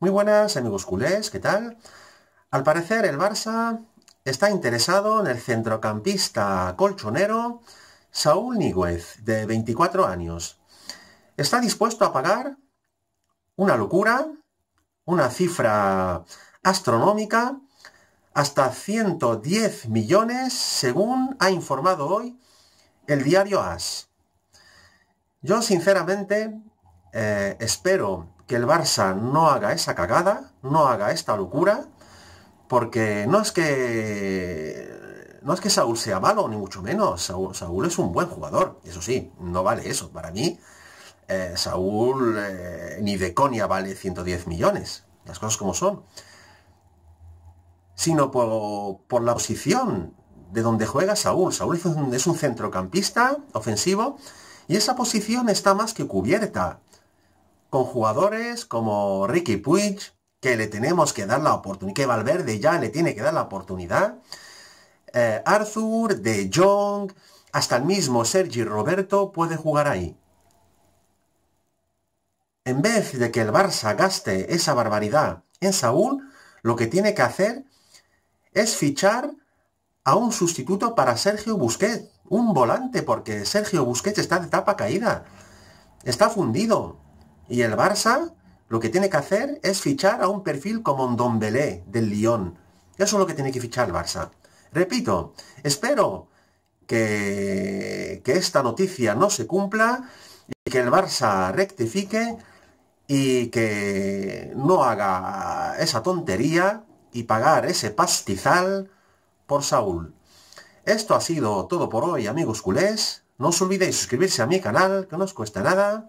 Muy buenas amigos culés, ¿qué tal? Al parecer el Barça está interesado en el centrocampista colchonero Saúl Níguez, de 24 años. Está dispuesto a pagar una locura, una cifra astronómica, hasta 110 millones, según ha informado hoy el diario AS. Yo sinceramente eh, espero que el Barça no haga esa cagada, no haga esta locura, porque no es que no es que Saúl sea malo, ni mucho menos. Saúl, es un buen jugador, eso sí, no vale eso. Para mí, eh, Saúl eh, ni de conia vale 110 millones, las cosas como son. Sino por, la posición de donde juega Saúl. Saúl es un centrocampista ofensivo y esa posición está más que cubierta con jugadores como Ricky Puig, que le tenemos que dar la oportunidad, que Valverde ya le tiene que dar la oportunidad, eh, Arthur, De Jong, hasta el mismo Sergi Roberto puede jugar ahí. En vez de que el Barça gaste esa barbaridad en Saúl, lo que tiene que hacer es fichar a un sustituto para Sergio Busquets, un volante, porque Sergio Busquets está de tapa caída, está fundido, y el Barça lo que tiene que hacer es fichar a un perfil como Don Belé del Lyon. Eso es lo que tiene que fichar el Barça. Repito, espero que, que esta noticia no se cumpla y que el Barça rectifique y que no haga esa tontería y pagar ese pastizal por Saúl. Esto ha sido todo por hoy, amigos culés. No os olvidéis suscribirse a mi canal, que no os cuesta nada